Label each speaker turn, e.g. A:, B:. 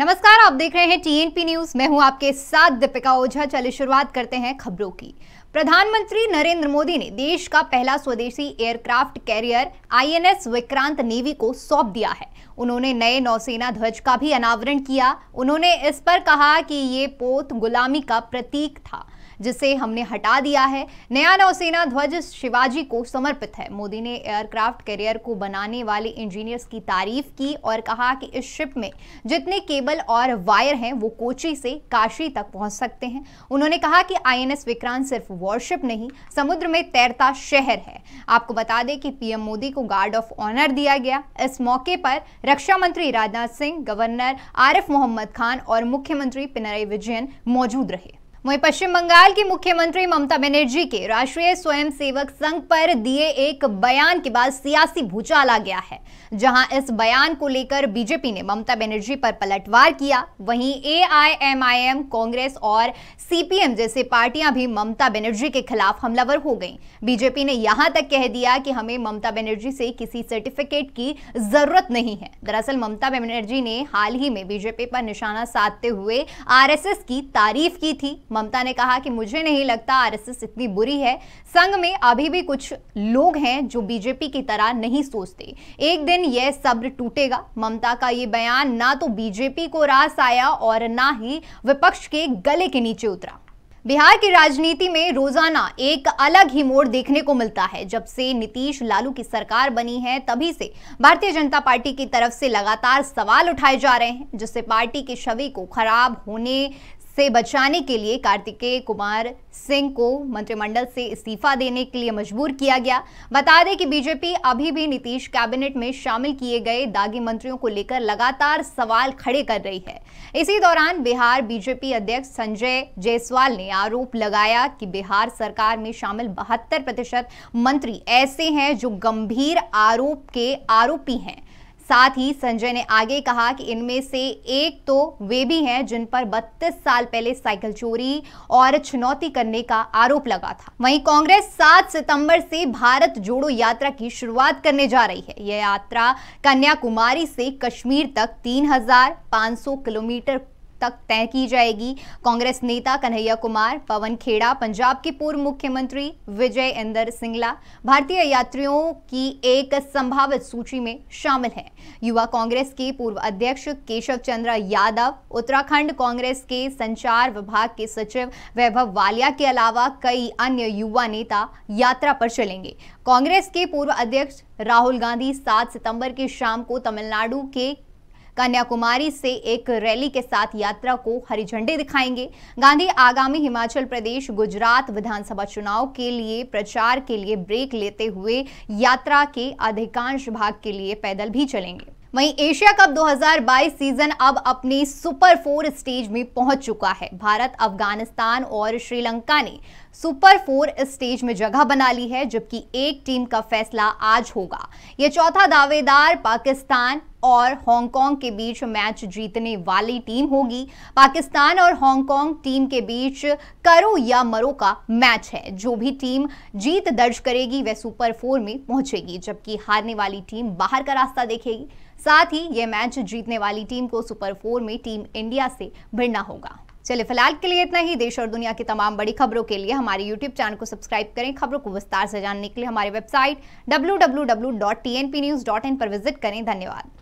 A: नमस्कार आप देख रहे हैं टीएनपी न्यूज मैं हूं आपके साथ दीपिका ओझा चलिए शुरुआत करते हैं खबरों की प्रधानमंत्री नरेंद्र मोदी ने देश का पहला स्वदेशी aircraft carrier INS Vikrant navy को सौंप दिया है उन्होंने नए नौसेना ध्वज का भी अनावरण किया उन्होंने इस पर कहा कि ये पोत गुलामी का प्रतीक था जिसे हमने हटा दिया है नया नौसेना ध्वज शिवाजी को समर्पित है मोदी ने एयरक्राफ्ट कैरियर को बनाने वाले इंजीनियर्स की तारीफ की और कहा कि इस शिप में जितने केबल और वायर हैं वो कोची से काशी तक पहुंच सकते हैं उन्होंने कहा कि आईएनएस विक्रांत सिर्फ वॉरशिप नहीं समुद्र में तैरता शहर है आपको बता दें कि पीएम मोदी को गार्ड ऑफ ऑनर दिया गया इस मौके पर रक्षा मंत्री राजनाथ सिंह गवर्नर आरिफ मोहम्मद खान और मुख्यमंत्री पिनराई विजयन मौजूद रहे वहीं पश्चिम बंगाल की मुख्यमंत्री ममता बनर्जी के राष्ट्रीय स्वयंसेवक संघ पर दिए एक बयान के बाद सियासी भूचाल आ गया है जहां इस बयान को लेकर बीजेपी ने ममता बनर्जी पर पलटवार किया वहीं एआईएमआईएम कांग्रेस और सीपीएम जैसी पार्टियां भी ममता बनर्जी के खिलाफ हमलावर हो गईं बीजेपी ने यहां तक कह दिया कि हमें ममता बनर्जी से किसी सर्टिफिकेट की जरूरत नहीं है दरअसल ममता बनर्जी ने हाल ही में बीजेपी पर निशाना साधते हुए आर की तारीफ की थी ममता ने कहा कि मुझे नहीं लगता आरएसएस इतनी बुरी है संघ में अभी भी कुछ लोग हैं जो बीजेपी की तरह नहीं सोचते एक दिन यह सब्र टूटेगा ममता का ये बयान ना तो बीजेपी को रास आया और ना ही विपक्ष के गले के नीचे उतरा बिहार की राजनीति में रोजाना एक अलग ही मोड़ देखने को मिलता है जब से नीतीश लालू की सरकार बनी है तभी से भारतीय जनता पार्टी की तरफ से लगातार सवाल उठाए जा रहे हैं जिससे पार्टी की छवि को खराब होने से बचाने के लिए कार्तिकेय कुमार सिंह को मंत्रिमंडल से इस्तीफा देने के लिए मजबूर किया गया बता दें कि बीजेपी अभी भी नीतीश कैबिनेट में शामिल किए गए दागी मंत्रियों को लेकर लगातार सवाल खड़े कर रही है इसी दौरान बिहार बीजेपी अध्यक्ष संजय जायसवाल ने आरोप लगाया कि बिहार सरकार में शामिल बहत्तर प्रतिशत मंत्री ऐसे हैं जो गंभीर आरोप के आरोपी हैं साथ ही संजय ने आगे कहा कि इनमें से एक तो वे भी हैं जिन पर 32 साल पहले साइकिल चोरी और चुनौती करने का आरोप लगा था वहीं कांग्रेस 7 सितंबर से भारत जोड़ो यात्रा की शुरुआत करने जा रही है यह यात्रा कन्याकुमारी से कश्मीर तक 3,500 किलोमीटर तक तय की जाएगी कांग्रेस नेता कन्हैया कुमार पवन खेड़ा पंजाब के पूर्व मुख्यमंत्री विजय इंदर सिंगला भारतीय यात्रियों की एक संभावित सूची में शामिल हैं युवा कांग्रेस के पूर्व अध्यक्ष केशव चंद्र यादव उत्तराखंड कांग्रेस के संचार विभाग के सचिव वैभव वालिया के अलावा कई अन्य युवा नेता यात्रा पर चलेंगे कांग्रेस के पूर्व अध्यक्ष राहुल गांधी सात सितंबर की शाम को तमिलनाडु के कन्याकुमारी से एक रैली के साथ यात्रा को हरी झंडी दिखाएंगे गांधी आगामी हिमाचल प्रदेश गुजरात विधानसभा चुनाव के लिए प्रचार के लिए ब्रेक लेते हुए यात्रा के अधिकांश भाग के लिए पैदल भी चलेंगे वहीं एशिया कप 2022 सीजन अब अपने सुपर फोर स्टेज में पहुंच चुका है भारत अफगानिस्तान और श्रीलंका ने सुपर फोर स्टेज में जगह बना ली है जबकि एक टीम का फैसला आज होगा यह चौथा दावेदार पाकिस्तान और हांगकांग के बीच मैच जीतने वाली टीम होगी पाकिस्तान और हांगकांग टीम के बीच करो या मरो का मैच है जो भी टीम जीत दर्ज करेगी वह सुपर फोर में पहुंचेगी जबकि हारने वाली टीम बाहर का रास्ता देखेगी साथ ही ये मैच जीतने वाली टीम को सुपर फोर में टीम इंडिया से भिड़ना होगा चलिए फिलहाल के लिए इतना ही देश और दुनिया की तमाम बड़ी खबरों के लिए हमारे यूट्यूब चैनल को सब्सक्राइब करें खबरों को विस्तार से जानने के लिए हमारी वेबसाइट डब्ल्यू पर विजिट करें धन्यवाद